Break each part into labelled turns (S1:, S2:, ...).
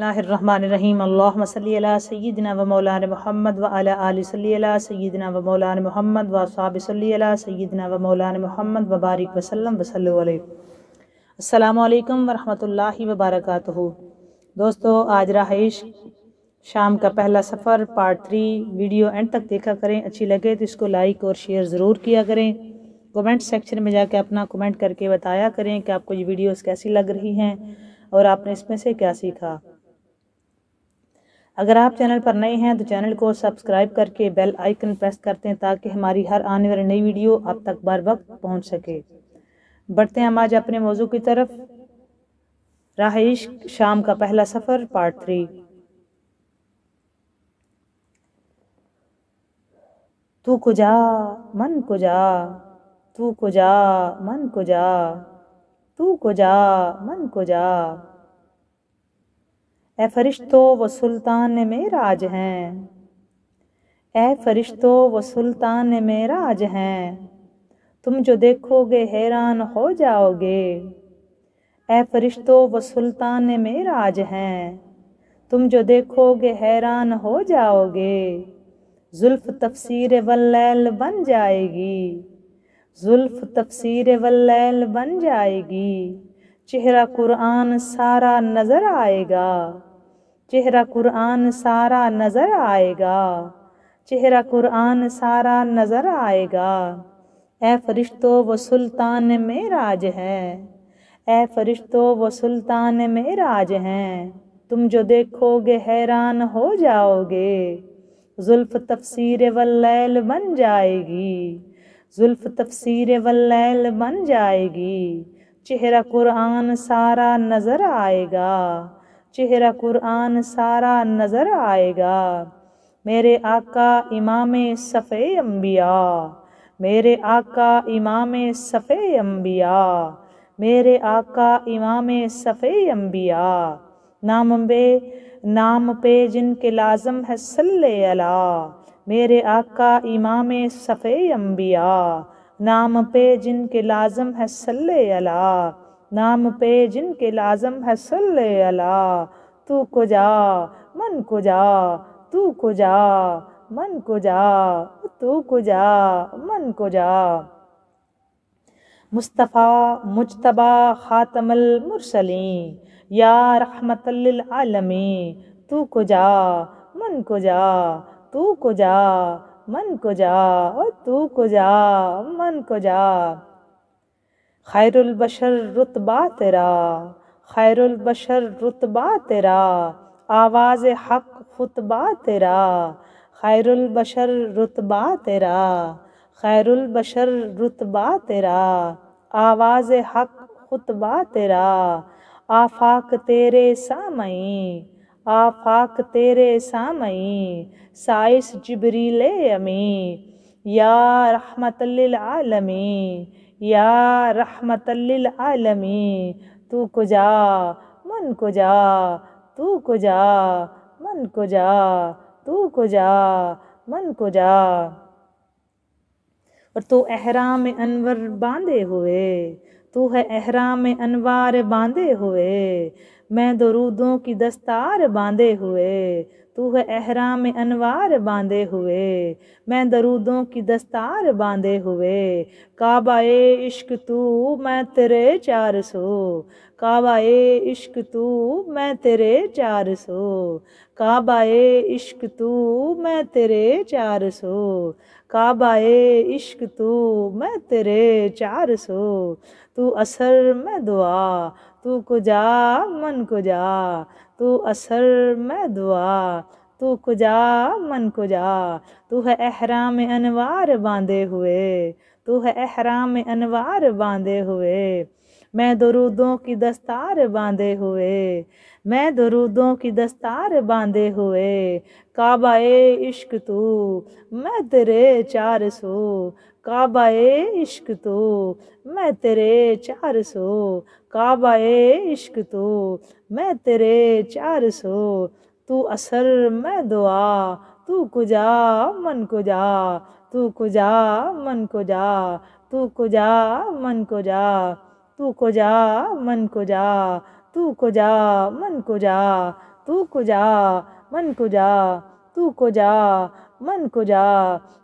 S1: रहीम अल्लाम सैदिना व मौलान महमद व सल्ला व मौलान महमद व साब व मौलान महमद वबारक वसलम वसलम वरहमल वबरक दोस्तों आज रहाइश शाम का पहला सफ़र पार्ट थ्री वीडियो एंड तक देखा करें अच्छी लगे तो इसको लाइक और शेयर ज़रूर किया करें कमेंट सेक्शन में जाके अपना कमेंट करके बताया करें कि आपको ये वीडियोस कैसी लग रही हैं और आपने इसमें से क्या सीखा अगर आप चैनल पर नए हैं तो चैनल को सब्सक्राइब करके बेल आइकन प्रेस करते हैं ताकि हमारी हर आने वाली नई वीडियो आप तक बार वक्त पहुँच सके बढ़ते हैं हम आज अपने मौजू की तरफ राह शाम का पहला सफ़र पार्ट थ्री तू को जा मन को जा तू को जा मन को जा तू को जा मन को जा ए फरिश्तो व सुल्तान मेराज हैं ए फरिश्तो व सुल्तान मेराज हैं तुम जो देखोगे हैरान हो जाओगे ए फरिश्तो व सुल्तान मेराज हैं तुम जो देखोगे हैरान हो जाओगे जुल्फ़ तफसीर वल्लैल बन जाएगी जुल्फ़ तफसीर वल्लैल बन जाएगी चेहरा कुरान सारा नज़र आएगा चेहरा कुरान सारा नज़र आएगा चेहरा कुरान सारा नज़र आएगा ए फरिश्तो व सुल्तान में राज है ए फरिश्तो व सुल्तान में राज हैं तुम जो देखोगे हैरान हो जाओगे जुल्फ़ तफसीर वल्लैल बन जाएगी जुल्फ़ तफसीर वल्लैल बन जाएगी चेहरा कुरान सारा नज़र आएगा चेहरा कुरान सारा नज़र आएगा मेरे आका इमाम सफ़े अम्बिया मेरे आका इमाम सफ़े अम्बिया मेरे आका इमाम सफ़े अम्बिया नाम बे नाम पे जिनके लाजम है सल्ले अला मेरे आका इमाम सफ़े अम्बिया नाम पे जिनके लाजम है सल्ले अला नाम पे जिनके लाजम है सल्ले अला तू को जा मन को जा तू को जा मन को जा तू को जा मन को जा मुस्तफ़ा मुजतबा ख़ातमल मुरसली या रहमतलमी तू को जा मन को जा तू को जा मन को जा तू को जा मन को जा खैरबशर रुतबा तेरा खैरबशर रुतबा तेरा आवाज़ हक खुतबा तेरा बशर रुतबा तेरा खैरबशर रुतबा तेरा आवाज़ हक खुतबा तेरा आफाक तेरे सामई आफाक तेरे सामई साइस जबरीले अमी या रहमत आलमी या रहमतल आलमी तू जा मन को जा तू जा मन जा तू जा मन जा और तू अहराम अनवर बांधे हुए तू है अहराम अनवार बांधे हुए मैं दरूदों की दस्तार बांधे हुए तू है अहराम में अनवार बांधे हुए मैं दरूदों की दस्तार बांधे हुए काबा इश्क तू मैं तेरे चार सो काबाए इश्क तू मैं तेरे चार सो काबाए इश्क तू मैं तेरे चार सो काबाए इश्क तू मैं तेरे चार सो तू असर मैं दुआ तू कु जा मन को जा तू असर मैं दुआ तू कुजा मन कुजा तू है में अनवार बांधे हुए तू है में अनवार बांधे हुए मैं दरूदों की दस्तार बांधे हुए मैं दरूदों की दस्तार बांधे हुए काबा इश्क तू मैं तेरे चार सो काबा इश्क तो मैं तेरे चार सो काबा इश्क तो मैं तेरे चार सो तू असर मैं दुआ तू कुजा मन कुजा तू कुजा मन कुजा तू कुजा मन कुजा तू को जा मन को जा तू को जा मन को जा तू को जा मन को जा तू को जा मन को जा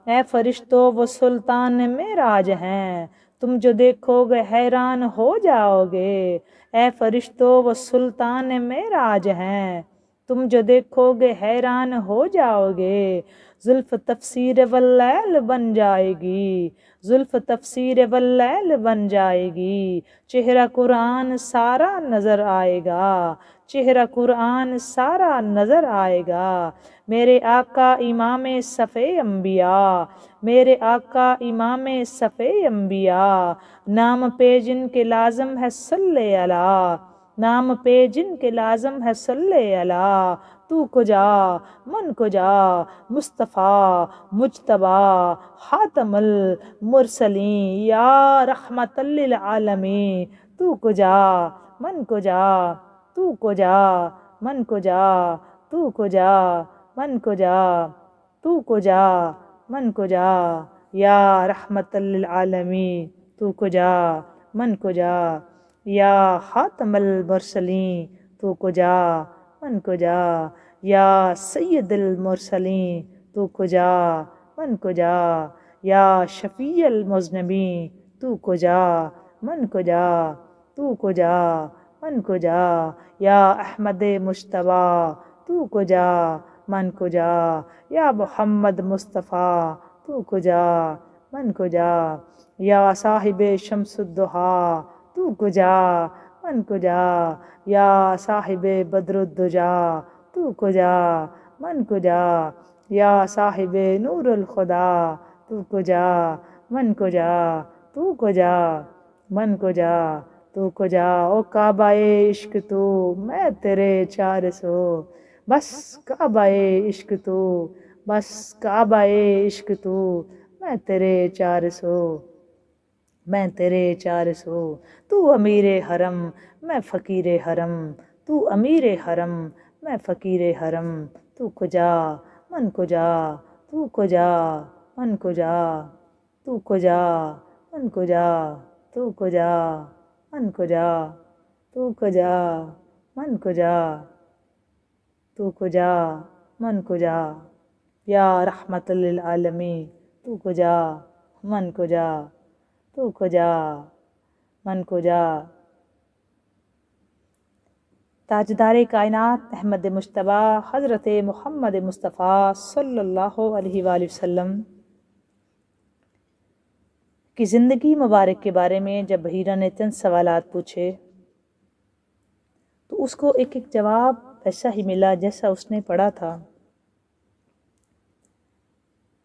S1: ऐ फरिश्तो वो सुल्तान में राज हैं तुम जो देखोगे हैरान हो जाओगे ऐ फरिश्तो वो सुल्तान में राज हैं तुम जो देखोगे हैरान हो जाओगे जुल्फ तफसीर वल्लैल बन जाएगी जुल्फ तफसीर वल्लैल बन जाएगी चेहरा कुरान सारा नज़र आएगा चेहरा कुरान सारा नज़र आएगा मेरे आका इमाम सफ़े अम्बिया मेरे आका इमाम सफ़े अम्बिया नाम पे जिनके लाजम है सल्ले अला नाम पे जिनके लाजम है सल्ले अला तू को जा मन को जा मुस्तफ़ा मुजतबा हातमल मुरसली या रहमतल आलमी तू को जा मन को जा तू को जा मन को जा तू को जा मन को जा तू को जा मन को जा या रहमतल आलमी तू को जा मन को जा या हातमल मरसलीं तो कुजा मन कुजा या सैदल मुरसली तो कुजा मन कुजा या शफ़ील मजनबी तू कुजा मन कुजा तू कुजा मन कुजा या अहमद मुशतबा तू कुजा मन कुजा या मोहम्मद मुस्तफ़ा तू कुजा मन कुजा या साहिब शमसुद्दहा तू कुजा मन कुजा या साहिब बदरुद्दुजा तू कुजा मन कुजा या साहिब नूरुल खुदा तू कुजा मन कुजा तू कुजा मन कुजा तू कुजा ओ काबाए इश्क तू मैं तेरे चार सो बस काबाए इश्क तू बस काबाए इश्क तू मैं तेरे चार सो मैं तेरे चार सो तू अमीर हरम मैं फ़कीर हरम तू अमीर हरम मैं फ़कीर हरम तू को जा मन को जा तू को जा मन को जा तू को जा मन को जा तू को जा मन को जा तू को जा मन को जा तू को जा मन को जा या रहमत आलमी तू को जा मन को जा तू खोजा मन जा ताजदार कायनात अहमद मुशतबा हज़रत मोहम्मद मुस्तफ़ा सल्लल्लाहु अलैहि वसल्लम की ज़िंदगी मुबारक के बारे में जब बहीरा ने चंद सवाल पूछे तो उसको एक एक जवाब ऐसा ही मिला जैसा उसने पढ़ा था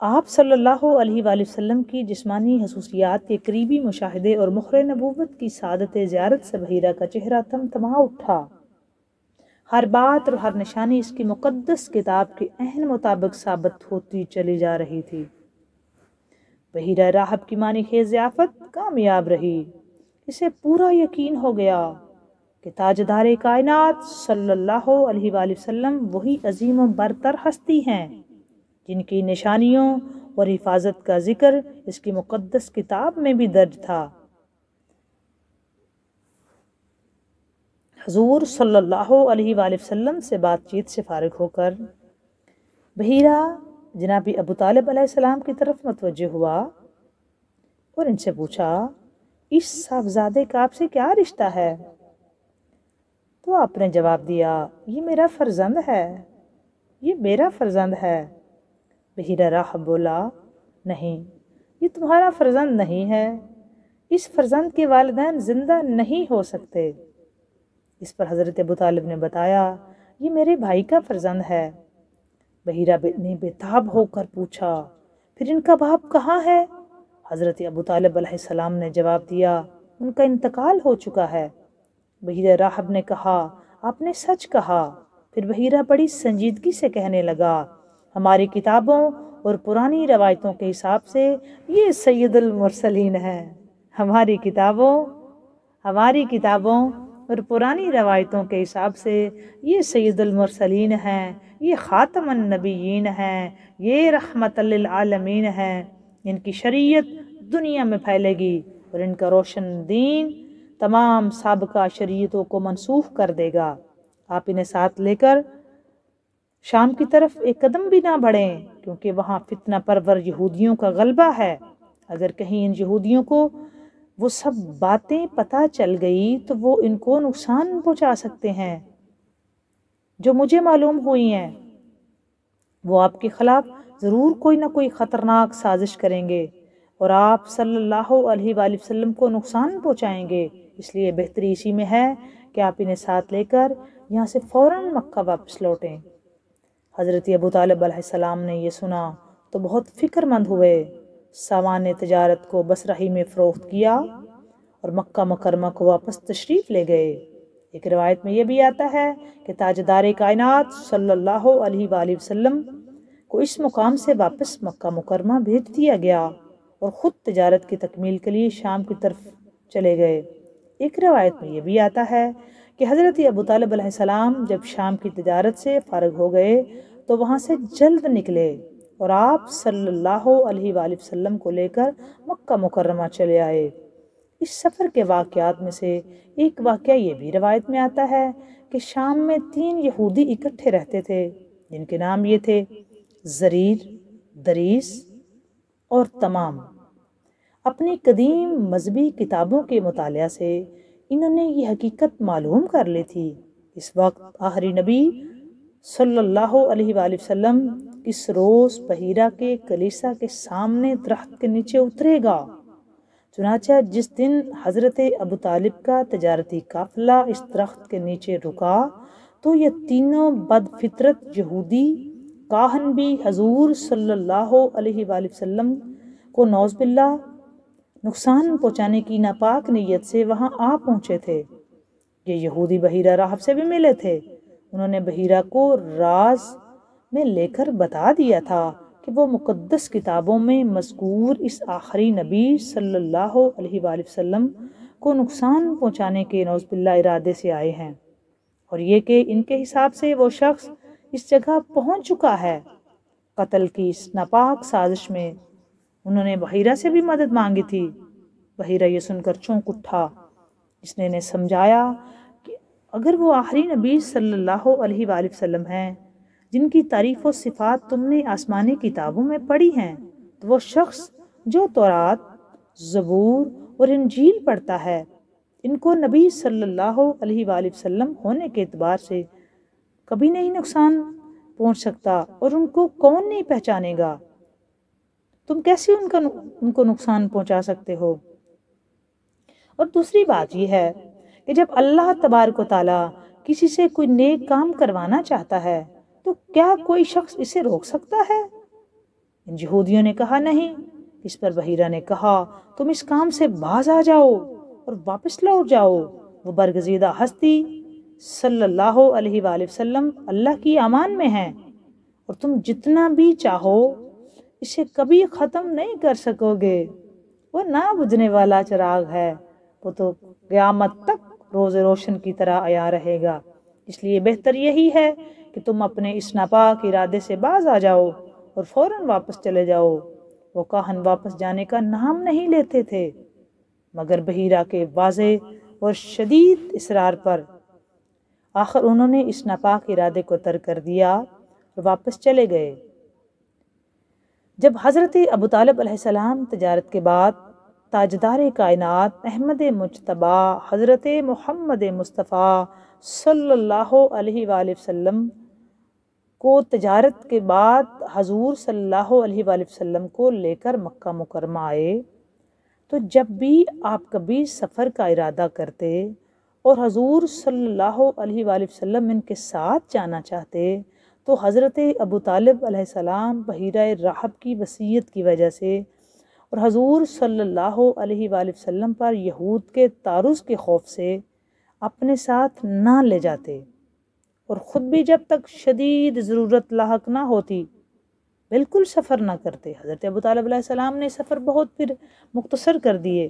S1: आप सल्लल्लाहु अलैहि वसल्लम की जिस्मानी खसूसियात के करीबी मुशाहे और मुखर नबूवत की सादत ज्यारत से बहिरा का चेहरा थम थमा उठा हर बात और हर निशानी इसकी मुकद्दस किताब के अहम मुताबिक साबित होती चली जा रही थी बहिरा राहब की मानी खेजियाफत कामयाब रही इसे पूरा यकीन हो गया कि ताजदार कायनात सल्लल्लाहु अलैहि वसल्लम वही अजीम बरतर हस्ती हैं जिनकी निशानियों और हिफाजत का ज़िक्र इसकी मुक़दस किताब में भी दर्ज था हजूर सल्लल्लाहु अलैहि वसल्लम से बातचीत से फारग होकर बहीरा जनाबी अबू तालब सलाम की तरफ मतवज हुआ और इनसे पूछा इस साहबजादे का आपसे क्या रिश्ता है तो आपने जवाब दिया ये मेरा फर्जंद है ये मेरा फर्जंद है बही रह बोला नहीं ये तुम्हारा फर्जंद नहीं है इस फर्जंद के वालदेन ज़िंदा नहीं हो सकते इस पर हज़रत अबू तालिब ने बताया ये मेरे भाई का फर्जंद है बहीरा ने बेताब होकर पूछा फिर इनका बाप कहाँ है हज़रत अबू तालिब सलाम ने जवाब दिया उनका इंतकाल हो चुका है बहिरा राहब ने कहा आपने सच कहा फिर बहीरा बड़ी संजीदगी से कहने लगा हमारी किताबों और पुरानी रवायतों के हिसाब से ये सैदुलमरसलिन है हमारी किताबों हमारी किताबों और पुरानी रवायतों के हिसाब से ये सैदुलमरसलिन हैं ये ख़ातमनबीन हैं ये रहमतमीन है हैं इनकी शरीयत दुनिया में फैलेगी और इनका रोशन दीन तमाम सबका शरीयतों को मनसूख कर देगा आप इन्हें साथ लेकर शाम की तरफ एक कदम भी ना बढ़ें क्योंकि वहाँ फितना परवर यहूदियों का गलबा है अगर कहीं इन यहूदियों को वो सब बातें पता चल गई तो वो इनको नुकसान पहुँचा सकते हैं जो मुझे मालूम हुई हैं वो आपके ख़िलाफ़ ज़रूर कोई ना कोई ख़तरनाक साजिश करेंगे और आप सल्लल्लाहु अलैहि वसल्लम को नुकसान पहुँचाएँगे इसलिए बेहतरी इसी में है कि आप इन्हें साथ लेकर यहाँ से फ़ौर मक्का वापस लौटें हज़रत अबू तालब आसमाम ने यह सुना तो बहुत फ़िक्रमंद हुए सामान तजारत को बसराही में फ़रोख्त किया और मक् मकरमा को वापस तशरीफ़ ले गए एक रवायत में यह भी आता है कि ताजदार कायन सल्ला वसम को इस मुकाम से वापस मक् मकरमा भेज दिया गया और ख़ुद तजारत की तकमील के लिए शाम की तरफ चले गए एक रवायत में यह भी आता है कि हज़रत अबू तालब सलाम जब शाम की तजारत से फ़ारग हो गए तो वहाँ से जल्द निकले और आप सल्ला वसम को लेकर मक्का मुकरमा चले आए इस सफ़र के वाक़ात में से एक वाक़ ये भी रवायत में आता है कि शाम में तीन यहूदी इकट्ठे रहते थे जिनके नाम ये थे ज़रीर दरीस और तमाम अपनी कदीम मजहबी किताबों के मुताल से इन्होंने ये हकीकत मालूम कर ली थी इस वक्त आहरी नबी सल्लल्लाहु अलैहि वसल्लम इस रोज़ बहिरा के कलीसा के सामने दरख्त के नीचे उतरेगा चुनाचा जिस दिन हज़रत अबू तालिब का तजारती काफिला इस दरख्त के नीचे रुका तो ये तीनों बदफितरत यहूदी काहन भी हजूर सल्लल्लाहु अलैहि वसल्लम को नौजबिल्ला नुकसान पहुंचाने की नापाक नीयत से वहां आ पहुंचे थे ये यहूदी बहीरा राहब से भी मिले थे उन्होंने बहीरा को राज में लेकर बता दिया था कि वो मुकद्दस किताबों में मजकूर इस आखिरी नबी सल्लल्लाहु अलैहि वसल्लम को नुकसान पहुंचाने के नौजबिल्ला इरादे से आए हैं और ये कि इनके हिसाब से वो शख्स इस जगह पहुंच चुका है कत्ल की इस नापाक साजिश में उन्होंने बहिरा से भी मदद मांगी थी बहिरा ये सुनकर चौंक उठा इसने इन्हें समझाया कि अगर वो आखिरी नबी सल्लल्लाहु अलैहि वसल्लम हैं जिनकी तारीफ़ व सिफात तुमने आसमानी किताबों में पढ़ी हैं तो वो शख्स जो तौरात ज़बूर और इंजील पढ़ता है इनको नबी सल्लल्लाहु अलैहि वसल्लम होने के अतबार से कभी नहीं नुकसान पहुँच सकता और उनको कौन नहीं पहचानेगा तुम कैसे उनका उनको नुकसान पहुंचा सकते हो और दूसरी बात यह है कि जब अल्लाह तबारक ताला किसी से कोई नेक काम करवाना चाहता है तो क्या कोई शख्स इसे रोक सकता है यहूदियों ने कहा नहीं इस पर बहिरा ने कहा तुम इस काम से बाज आ जाओ और वापस लौट जाओ वो बरगजीदा हस्ती सल्लल्लाहु अलैहि वसल्लम अल्लाह की अमान में है और तुम जितना भी चाहो इसे कभी ख़त्म नहीं कर सकोगे वो ना बुझने वाला चिराग है वो तो क्यामत तक रोज़ रोशन की तरह आया रहेगा इसलिए बेहतर यही है कि तुम अपने इस नापाक इरादे से बाज आ जाओ और फ़ौर वापस चले जाओ वो काहन वापस जाने का नाम नहीं लेते थे मगर बहीरा के वाजे और शदीद इसरार पर आखिर उन्होंने इस नापाक इरादे को तर कर दिया और वापस चले गए जब हज़रत अबू तालब तजारत के बाद ताजदार कायनत अहमद मुशतबा हज़रत मोहम्मद मुस्तफ़ा सल्लल्लाहु अलैहि को तजारत के बाद हजूर सल्लल्लाहु अलैहि को लेकर मक्का मुकरमा आए तो जब भी आप कभी सफ़र का इरादा करते और हजूर सल्लल्लाहु अलैहि वसल्लम इनके साथ जाना चाहते तो हज़रत अबू तालब अलैहिस्सलाम बहिरा राहब की वसीयत की वजह से और हजूर सल्लल्लाहु अलैहि वसल्लम पर यहूद के तारुस के खौफ से अपने साथ ना ले जाते और ख़ुद भी जब तक शदीद ज़रूरत लाक ना होती बिल्कुल सफ़र ना करते हज़रत अबू तालब ने सफ़र बहुत फिर मुख्तसर कर दिए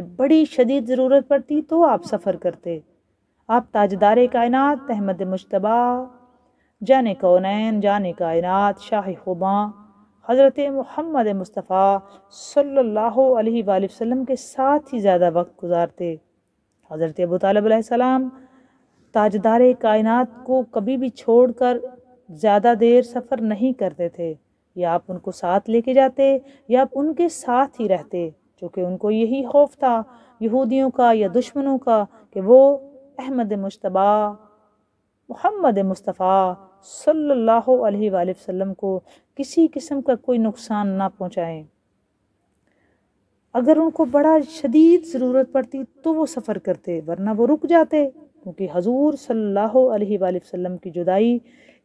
S1: जब बड़ी शदीद ज़रूरत पड़ती तो आप सफ़र करते आप ताजदार कायनत अहमद मुशतबा जान कौनैन जान कायनत शाह खुबा हज़रत महमद मुस्तफ़ा सल्ला वसम के साथ ही ज़्यादा वक्त गुजारते हज़रत अबू तालब ताजदार कायनात को कभी भी छोड़ कर ज़्यादा देर सफ़र नहीं करते थे या आप उनको साथ लेके जाते या आप उनके साथ ही रहते चूँकि उनको यही खौफ था यहूदियों का या दुश्मनों का कि वो अहमद मुशतबा मोहम्मद मुस्तफ़ा सल्लल्लाहु अलैहि वसल्लम को किसी किस्म का कोई नुकसान ना पहुँचाएँ अगर उनको बड़ा शदीद ज़रूरत पड़ती तो वो सफ़र करते वरना वो रुक जाते क्योंकि हजूर सल्लल्लाहु अलैहि वसल्लम की जुदाई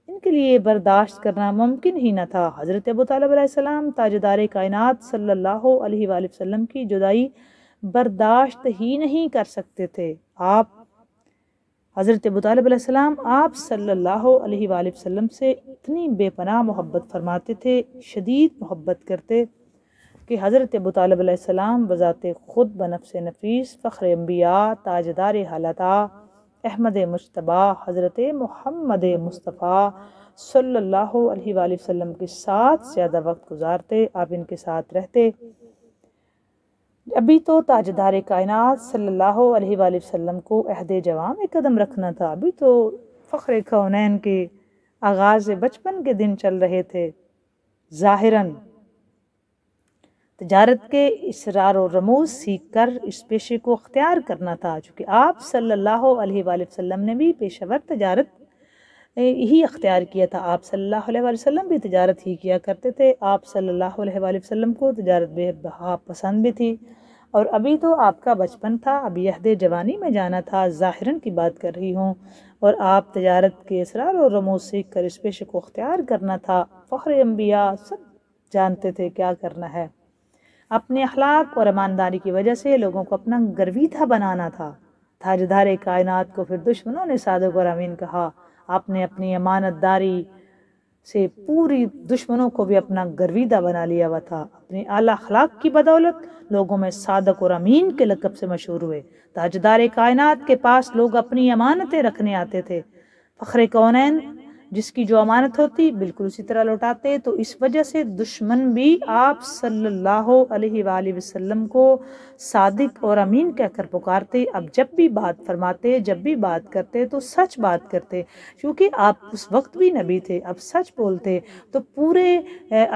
S1: इनके लिए बर्दाश्त करना मुमकिन ही न था हज़रत अबू तलाम ताजदार कायनत सल्लल्लाहु अलैहि वसल्लम की जुदाई बर्दाश्त ही नहीं कर सकते थे आप हज़रत अबूतलब आप सल्ला वसम से इतनी बेपनाह मोहब्बत फरमाते थे शदीद मोहब्बत करते कि हज़रत अबूतलब बज़ात ख़ुद बनफ़ नफीस फ़ख्र अम्बिया ताजदार हालत अहमद मुशतबा हज़रत महमद मुस्तफ़ा सल्ला वसम के साथ ज़्यादा वक्त गुजारते आप इनके साथ रहते अभी तो ताजदार कायन सल्ला अलैहि को अहद जवाम में कदम रखना था अभी तो फ़ख्र कौनैन के आगाज़ बचपन के दिन चल रहे थे ज़ाहिरन तजारत के इसरार और रमूज सीख कर इस पेशे को अख्तियार करना था चूँकि आप सल्ला वसम ने भी पेशेवर तजारत ही अख्तियार किया था आप सल्लल्लाहु अलैहि वसल्लम भी तजारत ही किया करते थे आप सल्लल्लाहु अलैहि वसल्लम को तजारत बेबहा पसंद भी थी और अभी तो आपका बचपन था अभी अहद जवानी में जाना था ज़ाहिरन की बात कर रही हूँ और आप तजारत के इसरार और रमो सीख कर इस पेशे को अख्तियार करना था फ़ख्र अम्बिया सब जानते थे क्या करना है अपने अखलाक और ईमानदारी की वजह से लोगों को अपना गर्वी था बनाना था ताजदार कायनात को फिर दुश्मनों ने साधु और अमीन कहा आपने अपनी अमानतदारी से पूरी दुश्मनों को भी अपना गर्विदा बना लिया हुआ था अपने आला अखलाक की बदौलत लोगों में सादक और अमीन के लकब से मशहूर हुए ताजदार कायनात के पास लोग अपनी अमानतें रखने आते थे फ़खरे कौनैन जिसकी जो अमानत होती बिल्कुल उसी तरह लौटाते तो इस वजह से दुश्मन भी आप सल्लल्लाहु अलैहि वसल्लम को सादिक और अमीन कहकर पुकारते अब जब भी बात फरमाते जब भी बात करते तो सच बात करते क्योंकि आप उस वक्त भी नबी थे अब सच बोलते तो पूरे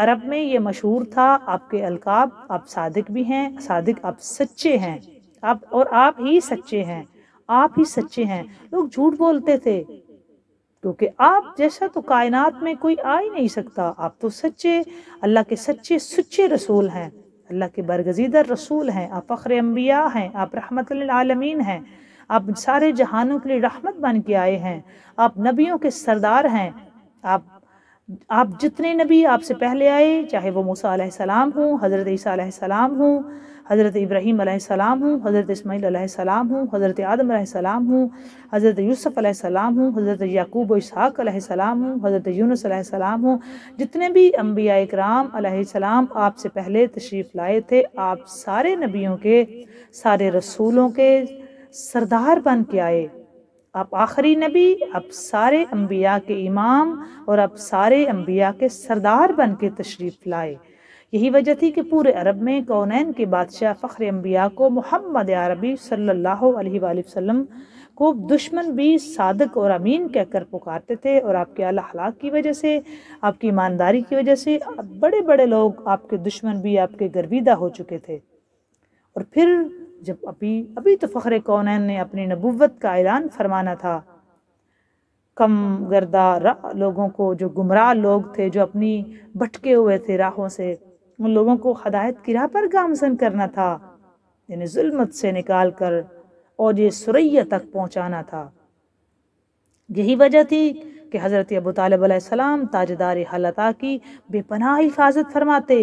S1: अरब में ये मशहूर था आपके अलकाब आप सादिक भी हैं सादिक आप सच्चे हैं आप और आप ही सच्चे हैं आप ही सच्चे हैं लोग झूठ बोलते थे क्योंकि आप जैसा तो कायनात में कोई आ ही नहीं सकता आप तो सच्चे अल्लाह के सच्चे सच्चे रसूल हैं अल्लाह के बरगजीदा रसूल हैं आप फ़ख्र अम्बिया हैं आप रहमत आलमीन हैं आप सारे जहानों के लिए रहमत बन के आए हैं आप नबियों के सरदार हैं आप आप जितने नबी आपसे पहले आए चाहे वो मूसा सलाम हों हज़रत ईसा सलाम हज़रत इब्राहीम हूँ हज़रत इसमाईल सलाम हों हज़रत आदम सलाम हज़रत यूसुफ सलाम हज़रत याकूब इसहाक सलाम हों हज़रत यूनुस सलाम जितने भी अम्बिया कराम आपसे पहले तशरीफ़ लाए थे आप सारे नबियों के सारे रसूलों के सरदार बन के आए आप आखिरी नबी अब सारे अम्बिया के इमाम और अब सारे अम्बिया के सरदार बन के तशरीफ़ लाए यही वजह थी कि पूरे अरब में कौनैन के बादशाह फ़ख्र अम्बिया को मोहम्मद अरबी सल्लल्लाहु अलैहि वसल्लम को दुश्मन भी सादक और अमीन कहकर पुकारते थे और आपके अला हलाक की वजह से आपकी ईमानदारी की वजह से बड़े बड़े लोग आपके दुश्मन भी आपके गर्विदा हो चुके थे और फिर जब अभी अभी तो फ़ख्र कौन ने अपनी नबूवत का ऐलान फरमाना था कम गर्दा लोगों को जो गुमराह लोग थे जो अपनी भटके हुए थे राहों से उन लोगों को हदायत की राह पर गामसन करना था यानी जुल्मत से निकाल कर और ये सुरैया तक पहुँचाना था यही वजह थी कि हज़रत अबू तालब ताजदार हलता की बेपनाह हिफाजत फरमाते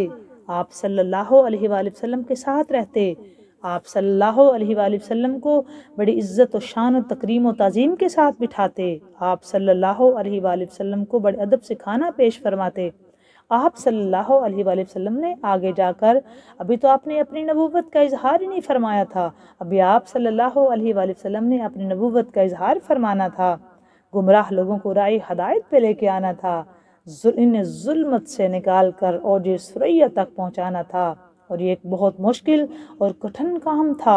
S1: आप सल्लल्लाहु अलैहि वसल्लम के साथ रहते आप सल्लल्लाहु अलैहि वसल्लम को बड़ी इज़्ज़त और शान तकरीम और तज़ीम के साथ बिठाते आप सल्लल्लाहु अलैहि वसल्लम को बड़े अदब से खाना पेश फरमाते आप सल्लल्लाहु अलैहि वसल्लम ने आगे जाकर अभी तो आपने अपनी नबूवत का इजहार ही नहीं फरमाया था अभी आप सल्लल्लाहु अलैहि वसल्लम ने अपनी नबूवत का इजहार फरमाना था गुमराह लोगों को राय हदायत पे लेके आना था इन्हें जुल्मत से निकाल कर और सुरैया तक पहुँचाना था और ये एक बहुत मुश्किल और कठिन काम था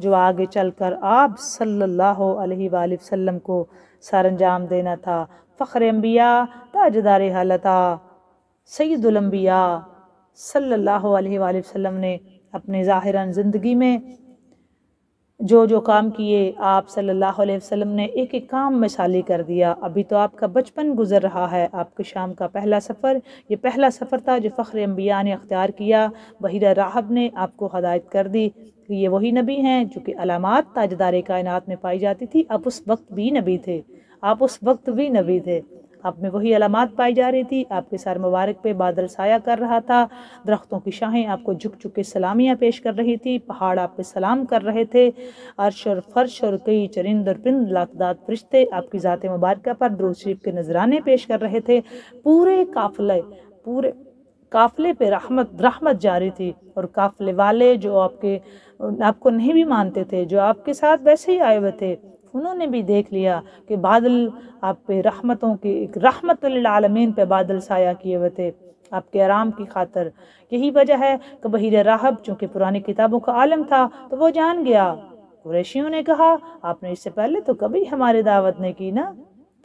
S1: जो आगे चलकर आप सल्लल्लाहु अलैहि वसल्लम को सरंजाम देना था फ़ख्र अम्बिया ताजदार हालता सैदुलम्बिया सल्लल्लाहु अलैहि वसल्लम ने अपने ज़ाहिरन ज़िंदगी में जो जो काम किए आप सल्लल्लाहु अलैहि वसल्लम ने एक एक काम मिसाली कर दिया अभी तो आपका बचपन गुजर रहा है आपके शाम का पहला सफ़र ये पहला सफ़र था जो फ़ख्र अम्बिया ने अख्तियार किया बहिरा राहब ने आपको हदायत कर दी कि ये वही नबी हैं जो कि अलामत ताजदार कायनात में पाई जाती थी आप उस वक्त भी नबी थे आप उस वक्त भी नबी थे आप में वही अलामत पाई जा रही थी आपके सर मुबारक पे बादल साया कर रहा था दरख्तों की शाहें आपको झुक झुक के सलामियाँ पेश कर रही थी पहाड़ आप पे सलाम कर रहे थे अरश और फर्श और कई चरिंद और पिंद लातदाद फरिश्ते आपकी ज़ात मुबारक पर दुरुद शरीफ के नजराने पेश कर रहे थे पूरे काफले पूरे काफ़िले पे रहमत रहमत जारी थी और काफ़िले वाले जो आपके आपको नहीं भी मानते थे जो आपके साथ वैसे ही आए हुए थे उन्होंने भी देख लिया कि बादल आप पे रहमतों की एक रहमत आलमीन पे बादल साया किए हुए थे आपके आराम की खातर यही वजह है कि बहिर राहब चूँकि पुरानी किताबों का आलम था तो वो जान गया कुरैशियों ने कहा आपने इससे पहले तो कभी हमारे दावत ने की ना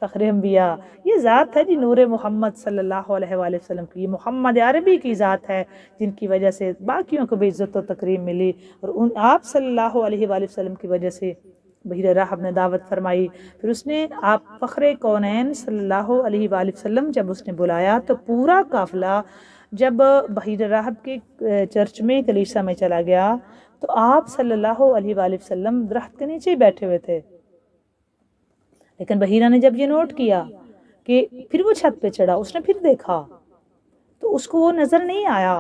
S1: तखरम्बिया ये ज़ात है जी नूर मोहम्मद सल्लल्लाहु अलैहि वसल्लम की ये मोहम्मद अरबी की ज़ात है जिनकी वजह से बाकियों को भी इज़्ज़त व तकरीम मिली और उन आप सल्लल्लाहु अलैहि वसल्लम की वजह से बहिर हमने दावत फरमाई फिर उसने आप फ़खर कौनैन सल्लल्लाहु जब उसने बुलाया तो पूरा काफ़िला जब बहिर राहब के चर्च में कलीसा में चला गया तो आप सल्ला वसम दरख्त के नीचे बैठे हुए थे लेकिन बहिरा ने जब ये नोट किया कि फिर वो छत पे चढ़ा उसने फिर देखा तो उसको वो नज़र नहीं आया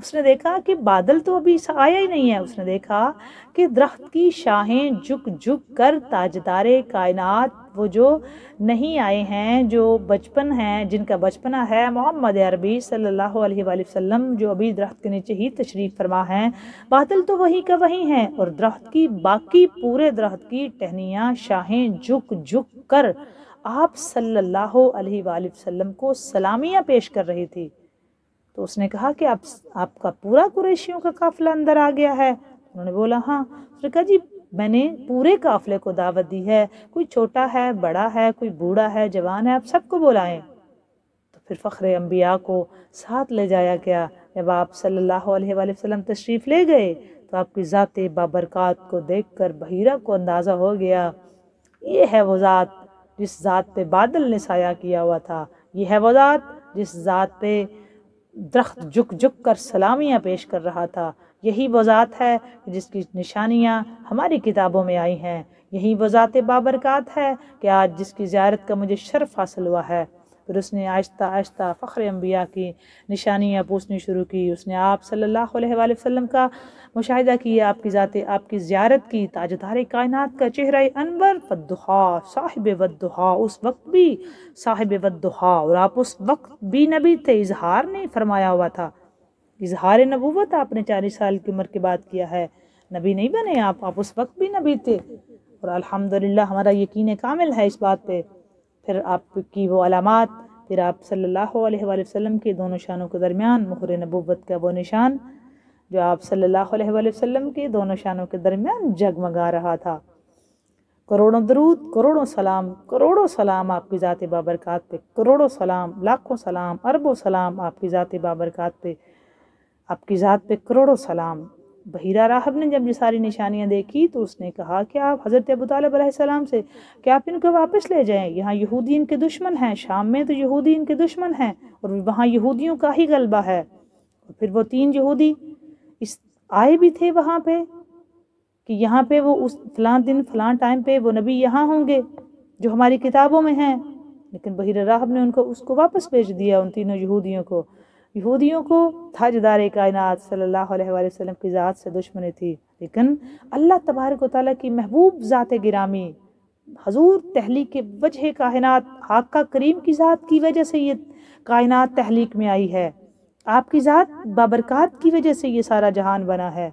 S1: उसने देखा कि बादल तो अभी आया ही नहीं है उसने देखा कि दरख्त की शाहें झुक झुक कर ताजदारे कायनात वो जो नहीं आए हैं जो बचपन हैं जिनका बचपना है मोहम्मद अरबी सल्लल्लाहु अलैहि वसल्लम जो अभी दरख्त के नीचे ही तशरीफ़ फरमा हैं बादल तो वहीं का वहीं हैं और दरख्त की बाकी पूरे दरख्त की टहनियाँ शाहें झुक झुक कर आप सल्लल्लाहु अलैहि वसल्लम को सलामियाँ पेश कर रही थी तो उसने कहा कि आप आपका पूरा कुरेशियों का काफिला अंदर आ गया है उन्होंने बोला हाँ उसने कहा जी मैंने पूरे काफिले को दावत दी है कोई छोटा है बड़ा है कोई बूढ़ा है जवान है आप सबको बुलाएं तो फिर फ़ख्र अम्बिया को साथ ले जाया गया जब आप सल्लल्लाहु अलैहि वसल्लम तशरीफ़ ले गए तो आपकी ज़ात बाबरकत को देखकर बहिरा को अंदाज़ा हो गया ये है वो ज़ात जिस ज़ात पे बादल ने साया किया हुआ था ये है वो ज़ात जिस ज़ात पे दरख्त झुक झुक कर सलामियाँ पेश कर रहा था यही वजात है जिसकी निशानियाँ हमारी किताबों में आई हैं यही वजात बाबरकत है कि आज जिसकी ज्यारत का मुझे शर्फ हासिल हुआ है फिर उसने आहिस्ता आहिस्ता फ़ख्र अम्बिया की निशानियाँ पूछनी शुरू की उसने आप सल्लल्लाहु अलैहि वसल्लम का मुशाह किया आपकी ज़ात आपकी ज्यारत की ताजदार कायनात का चेहरा अनवर वदहा साहिब वदहा उस वक्त भी साहिब वदहा और आप उस वक्त भी नबी थे इजहार नहीं फरमाया हुआ था इजहार नबूवत आपने चालीस साल की उम्र के बाद किया है नबी नहीं बने आप आप उस वक्त भी नबी थे और अल्हम्दुलिल्लाह हमारा यकीन कामिल है इस बात पे फिर आपकी वो अलामत फिर आप सल्लल्लाहु अलैहि वसल्लम के दोनों शानों के दरमियान मुहर नबूत का वो निशान जो आप सल्लल्लाहु अलैहि वसल्लम के दोनों शानों के दरमियान जगमगा रहा था करोड़ों दरूद करोड़ों सलाम करोड़ों सलाम आपकी ज़ात बाबरकत पे करोड़ों सलाम लाखों सलाम अरबों सलाम आपकी ज़ात बाबरकत पे आपकी ज़ात पे करोड़ों सलाम बहिरा राहब ने जब ये सारी निशानियाँ देखी तो उसने कहा कि आप हज़रत अबू तालब से क्या आप इनको वापस ले जाएं यहाँ यहूदी इनके दुश्मन हैं शाम में तो यहूदी इनके दुश्मन हैं और वहाँ यहूदियों का ही गलबा है और फिर वो तीन यहूदी इस आए भी थे वहाँ पे कि यहाँ पे वो उस फलां दिन फलां टाइम पे वो नबी यहाँ होंगे जो हमारी किताबों में हैं लेकिन बहिर राहब ने उनको उसको वापस भेज दिया उन तीनों यहूदियों को यहूदियों को ताजदार कायनात सल्लल्लाहु अलैहि वसल्लम की ज़ात से दुश्मनी थी लेकिन अल्लाह तबारक वाली की महबूब ज़ात गिरामी हजूर तहलीक वजह कायनात आपका करीम की ज़ात की वजह से ये कायनात तहलीक में आई है आपकी ज़ात बाबरकत की वजह से ये सारा जहान बना है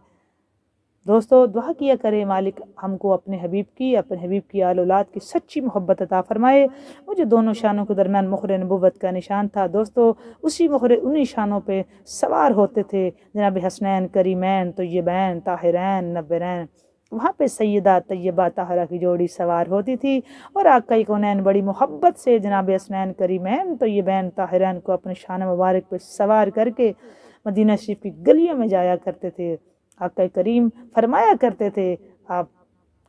S1: दोस्तों दुआ किया करें मालिक हमको अपने हबीब की अपने हबीब की आल औलाद की सच्ची मोहब्बत अता फ़रमाए मुझे दोनों शानों के दरमियान मुखर नबूत का निशान था दोस्तों उसी मुखर उन्हीं शानों पर सवार होते थे जनाब हसनैन करीमैन तयबैन ताहिरैन नबरैन वहाँ पे सैदा तय्यबा ताहरा की जोड़ी सवार होती थी और एक कौन बड़ी मोहब्बत से जनाब हसनैन करीमैन तयबैन ताहिरैन को अपने शान मुबारक पर सवार करके मदीना शरीफ की गलियों में जाया करते थे आका करीम फरमाया करते थे आप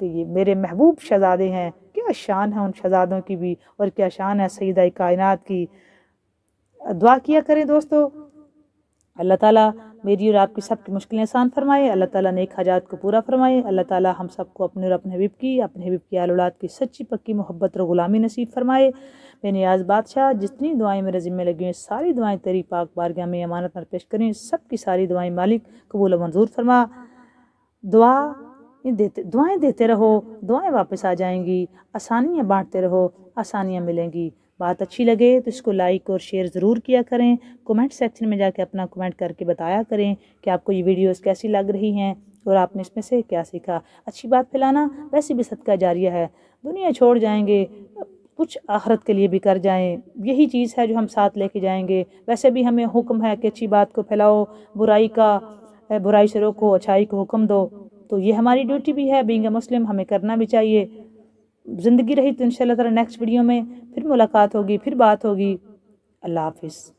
S1: तो ये मेरे महबूब शहजादे हैं क्या शान है उन शहजादों की भी और क्या शान है सईदा कायनात की दुआ किया करें दोस्तों अल्लाह ताला मेरी और आपकी सबकी मुश्किलें आसान फरमाए अल्लाह ताला नेक हजात को पूरा फरमाए अल्लाह ताला हम सबको अपने और अपने हबीब की अपने हबीब की आल औलाद की सच्ची पक्की मोहब्बत और ग़ुलामी नसीब फरमाए मैंने आज बादशाह जितनी दुआएं मेरे ज़िम्मे लगी हैं सारी दुआएं तेरी पाक बारगाह में अमानत में पेश करें सबकी सारी दुआएं मालिक कबूल मंजूर फरमा दुआ देते दुआएं देते रहो दुआएं वापस आ जाएंगी आसानियाँ बांटते रहो आसानियाँ मिलेंगी बात अच्छी लगे तो इसको लाइक और शेयर ज़रूर किया करें कमेंट सेक्शन में जाके अपना कमेंट करके बताया करें कि आपको ये वीडियोस कैसी लग रही हैं और आपने इसमें से क्या सीखा अच्छी बात फैलाना वैसे भी सदका जारिया है दुनिया छोड़ जाएंगे कुछ आखरत के लिए भी कर जाएं यही चीज़ है जो हम साथ लेके जाएंगे वैसे भी हमें हुक्म है कि अच्छी बात को फैलाओ बुराई का बुराई से रोको अच्छाई को हुक्म दो तो ये हमारी ड्यूटी भी है बींग मुस्लिम हमें करना भी चाहिए ज़िंदगी रही तो इन नेक्स्ट वीडियो में फिर मुलाकात होगी फिर बात होगी अल्लाह हाफिज़